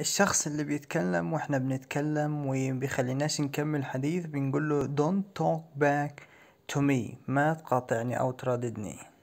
الشخص اللي بيتكلم واحنا بنتكلم وبيخليناش نكمل حديث بنقوله don't talk back to me ما تقاطعني او ترددني